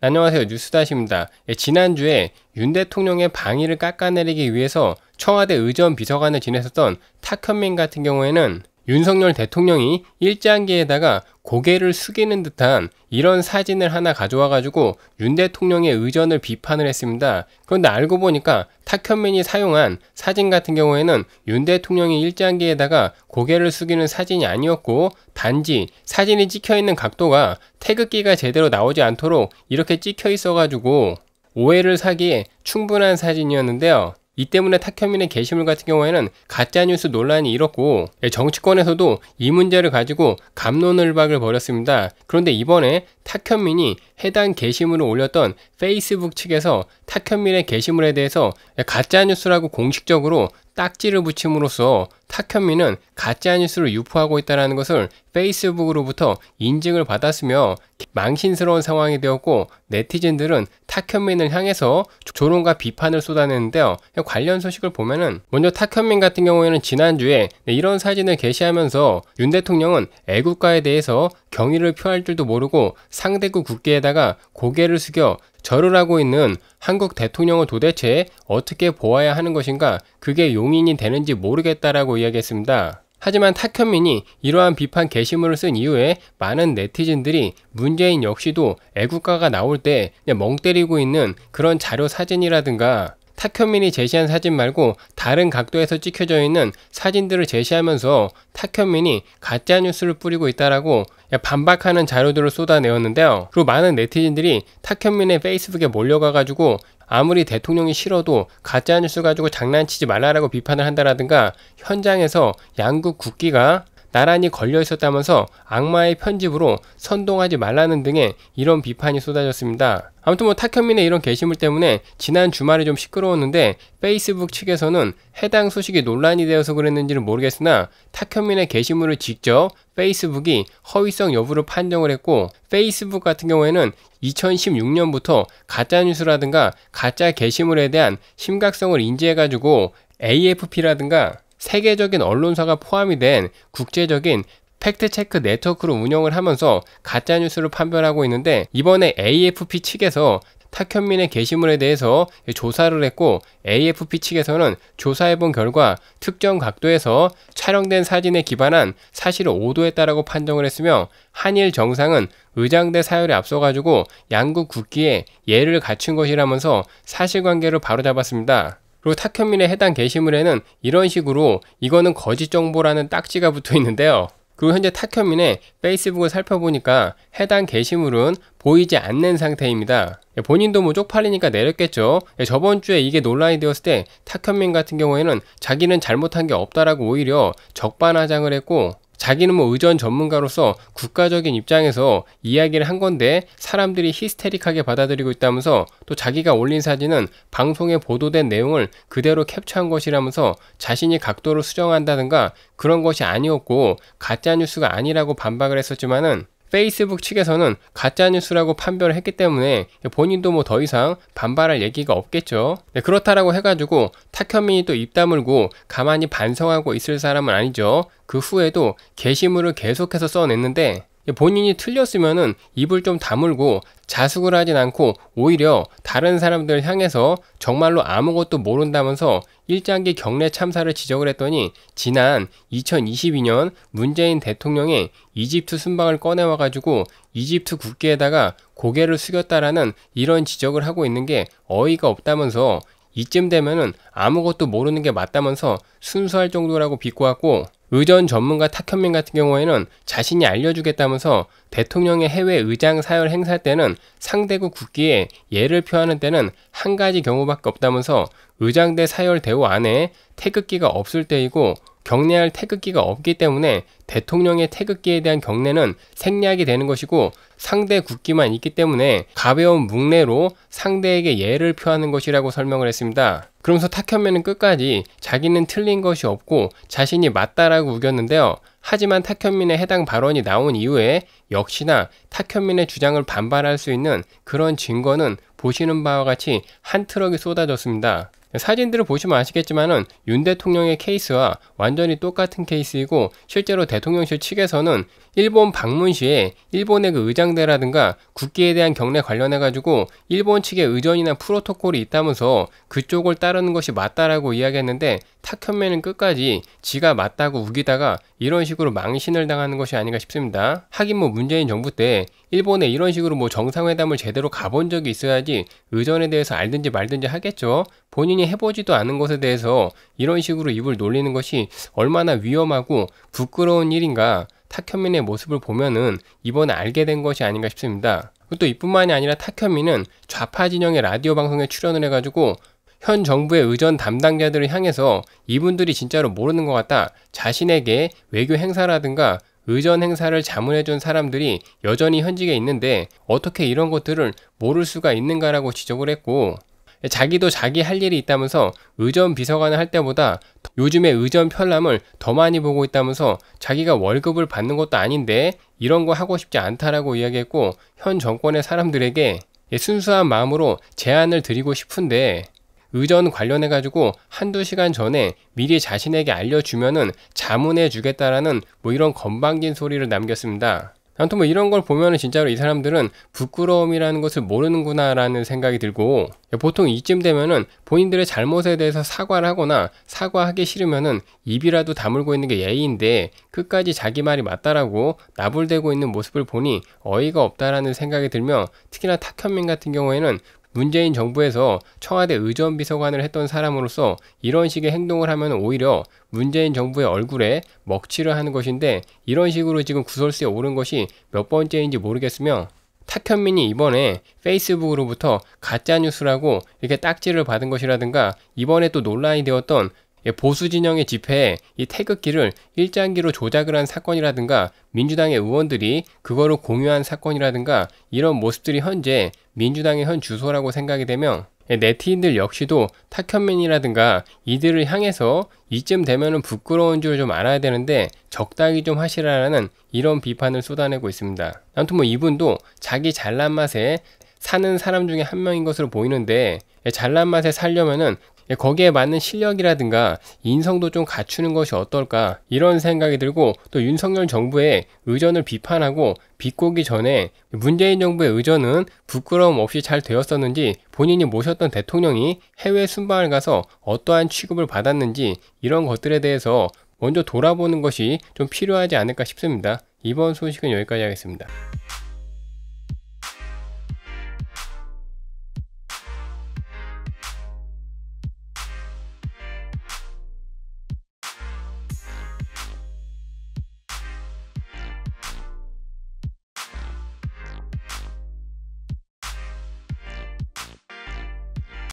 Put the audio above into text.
안녕하세요. 뉴스다시입니다. 예, 지난주에 윤 대통령의 방위를 깎아내리기 위해서 청와대 의전 비서관을 지냈었던 탁현민 같은 경우에는 윤석열 대통령이 일장기에다가 고개를 숙이는 듯한 이런 사진을 하나 가져와가지고 윤 대통령의 의전을 비판을 했습니다. 그런데 알고 보니까 탁현민이 사용한 사진 같은 경우에는 윤 대통령이 일장기에다가 고개를 숙이는 사진이 아니었고 단지 사진이 찍혀있는 각도가 태극기가 제대로 나오지 않도록 이렇게 찍혀 있어가지고 오해를 사기에 충분한 사진이었는데요. 이 때문에 탁현민의 게시물 같은 경우에는 가짜뉴스 논란이 일었고 예, 정치권에서도 이 문제를 가지고 감론을박을 벌였습니다. 그런데 이번에 탁현민이 해당 게시물을 올렸던 페이스북 측에서 탁현민의 게시물에 대해서 예, 가짜뉴스라고 공식적으로 딱지를 붙임으로써 타현민은 가짜뉴스를 유포하고 있다는 것을 페이스북으로부터 인증을 받았으며 망신스러운 상황이 되었고 네티즌들은 타현민을 향해서 조롱과 비판을 쏟아내는데요. 관련 소식을 보면은 먼저 타현민 같은 경우에는 지난주에 네, 이런 사진을 게시하면서 윤 대통령은 애국가에 대해서 경의를 표할 줄도 모르고 상대국 국기에다가 고개를 숙여 절을 하고 있는 한국 대통령을 도대체 어떻게 보아야 하는 것인가 그게 용인이 되는지 모르겠다라고 이야기했습니다. 하지만 탁현민이 이러한 비판 게시물을 쓴 이후에 많은 네티즌들이 문재인 역시도 애국가가 나올 때 멍 때리고 있는 그런 자료 사진이라든가 타현민이 제시한 사진 말고 다른 각도에서 찍혀져 있는 사진들을 제시하면서 타현민이 가짜뉴스를 뿌리고 있다라고 반박하는 자료들을 쏟아내었는데요. 그리고 많은 네티즌들이 타현민의 페이스북에 몰려가가지고 아무리 대통령이 싫어도 가짜뉴스 가지고 장난치지 말라라고 비판을 한다라든가 현장에서 양국 국기가 나란히 걸려 있었다면서 악마의 편집으로 선동하지 말라는 등의 이런 비판이 쏟아졌습니다. 아무튼 뭐 탁현민의 이런 게시물 때문에 지난 주말에 좀 시끄러웠는데 페이스북 측에서는 해당 소식이 논란이 되어서 그랬는지는 모르겠으나 타현민의 게시물을 직접 페이스북이 허위성 여부를 판정을 했고 페이스북 같은 경우에는 2016년부터 가짜뉴스라든가 가짜 게시물에 대한 심각성을 인지해가지고 AFP라든가 세계적인 언론사가 포함이 된 국제적인 팩트체크 네트워크로 운영을 하면서 가짜뉴스를 판별하고 있는데 이번에 AFP 측에서 타현민의 게시물에 대해서 조사를 했고 AFP 측에서는 조사해본 결과 특정 각도에서 촬영된 사진에 기반한 사실 을오도했다라고 판정을 했으며 한일 정상은 의장대 사열에 앞서가지고 양국 국기에 예를 갖춘 것이라면서 사실관계를 바로잡았습니다. 그리고 타현민의 해당 게시물에는 이런 식으로 이거는 거짓 정보라는 딱지가 붙어 있는데요. 그리고 현재 타현민의 페이스북을 살펴보니까 해당 게시물은 보이지 않는 상태입니다. 예, 본인도 뭐 쪽팔리니까 내렸겠죠. 예, 저번 주에 이게 논란이 되었을 때타현민 같은 경우에는 자기는 잘못한 게 없다라고 오히려 적반하장을 했고 자기는 뭐 의전 전문가로서 국가적인 입장에서 이야기를 한 건데 사람들이 히스테릭하게 받아들이고 있다면서 또 자기가 올린 사진은 방송에 보도된 내용을 그대로 캡처한 것이라면서 자신이 각도를 수정한다든가 그런 것이 아니었고 가짜뉴스가 아니라고 반박을 했었지만은 페이스북 측에서는 가짜뉴스라고 판별을 했기 때문에 본인도 뭐 더 이상 반발할 얘기가 없겠죠. 네, 그렇다라고 해가지고 타현민이 또 입 다물고 가만히 반성하고 있을 사람은 아니죠. 그 후에도 게시물을 계속해서 써냈는데 본인이 틀렸으면 입을 좀 다물고 자숙을 하진 않고 오히려 다른 사람들 향해서 정말로 아무것도 모른다면서 일장기 경례 참사를 지적을 했더니 지난 2022년 문재인 대통령의 이집트 순방을 꺼내와 가지고 이집트 국기에다가 고개를 숙였다라는 이런 지적을 하고 있는 게 어이가 없다면서 이쯤 되면은 아무것도 모르는 게 맞다면서 순수할 정도라고 비꼬았고 의전 전문가 탁현민 같은 경우에는 자신이 알려주겠다면서 대통령의 해외 의장 사열 행사 때는 상대국 국기에 예를 표하는 때는 한 가지 경우밖에 없다면서 의장대 사열 대우 안에 태극기가 없을 때이고 격리할 태극기가 없기 때문에 대통령의 태극기에 대한 격례는 생략이 되는 것이고 상대 국기만 있기 때문에 가벼운 묵례로 상대에게 예를 표하는 것이라고 설명을 했습니다. 그러면서 타현민은 끝까지 자기는 틀린 것이 없고 자신이 맞다라고 우겼는데요. 하지만 타현민의 해당 발언이 나온 이후에 역시나 타현민의 주장을 반발할 수 있는 그런 증거는 보시는 바와 같이 한 트럭이 쏟아졌습니다. 사진들을 보시면 아시겠지만은 윤 대통령의 케이스와 완전히 똑같은 케이스이고 실제로 대통령실 측에서는 일본 방문 시에 일본의 그 의장대라든가 국기에 대한 경례 관련해 가지고 일본 측의 의전이나 프로토콜이 있다면서 그쪽을 따르는 것이 맞다라고 이야기했는데 탁현민은 끝까지 지가 맞다고 우기다가 이런 식으로 망신을 당하는 것이 아닌가 싶습니다. 하긴 뭐 문재인 정부 때 일본에 이런 식으로 뭐 정상회담을 제대로 가본 적이 있어야지 의전에 대해서 알든지 말든지 하겠죠. 본인이 해보지도 않은 것에 대해서 이런 식으로 입을 놀리는 것이 얼마나 위험하고 부끄러운 일인가 타현민의 모습을 보면은 이번에 알게 된 것이 아닌가 싶습니다. 또 이뿐만이 아니라 타현민은 좌파 진영의 라디오 방송에 출연을 해가지고 현 정부의 의전 담당자들을 향해서 이분들이 진짜로 모르는 것 같다. 자신에게 외교 행사라든가 의전 행사를 자문해준 사람들이 여전히 현직에 있는데 어떻게 이런 것들을 모를 수가 있는가라고 지적을 했고 자기도 자기 할 일이 있다면서 의전 비서관을 할 때보다 요즘에 의전 편람을 더 많이 보고 있다면서 자기가 월급을 받는 것도 아닌데 이런 거 하고 싶지 않다라고 이야기했고 현 정권의 사람들에게 예, 순수한 마음으로 제안을 드리고 싶은데 의전 관련해 가지고 한두 시간 전에 미리 자신에게 알려주면은 자문해 주겠다라는 뭐 이런 건방진 소리를 남겼습니다. 아무튼 뭐 이런 걸 보면은 진짜로 이 사람들은 부끄러움이라는 것을 모르는구나라는 생각이 들고 보통 이쯤 되면은 본인들의 잘못에 대해서 사과를 하거나 사과하기 싫으면은 입이라도 다물고 있는 게 예의인데 끝까지 자기 말이 맞다라고 나불대고 있는 모습을 보니 어이가 없다라는 생각이 들며 특히나 탁현민 같은 경우에는 문재인 정부에서 청와대 의전비서관을 했던 사람으로서 이런 식의 행동을 하면 오히려 문재인 정부의 얼굴에 먹칠을 하는 것인데 이런 식으로 지금 구설수에 오른 것이 몇 번째인지 모르겠으며 탁현민이 이번에 페이스북으로부터 가짜뉴스라고 이렇게 딱지를 받은 것이라든가 이번에 또 논란이 되었던 예, 보수 진영의 집회에 이 태극기를 일장기로 조작을 한 사건이라든가 민주당의 의원들이 그거를 공유한 사건이라든가 이런 모습들이 현재 민주당의 현 주소라고 생각이 되면 예, 네티인들 역시도 타현맨이라든가 이들을 향해서 이쯤 되면은 부끄러운 줄 좀 알아야 되는데 적당히 좀 하시라라는 이런 비판을 쏟아내고 있습니다. 아무튼 뭐 이분도 자기 잘난 맛에 사는 사람 중에 한 명인 것으로 보이는데 예, 잘난 맛에 살려면은 예, 거기에 맞는 실력이라든가 인성도 좀 갖추는 것이 어떨까 이런 생각이 들고 또 윤석열 정부의 의전을 비판하고 비꼬기 전에 문재인 정부의 의전은 부끄러움 없이 잘 되었었는지 본인이 모셨던 대통령이 해외 순방을 가서 어떠한 취급을 받았는지 이런 것들에 대해서 먼저 돌아보는 것이 좀 필요하지 않을까 싶습니다. 이번 소식은 여기까지 하겠습니다.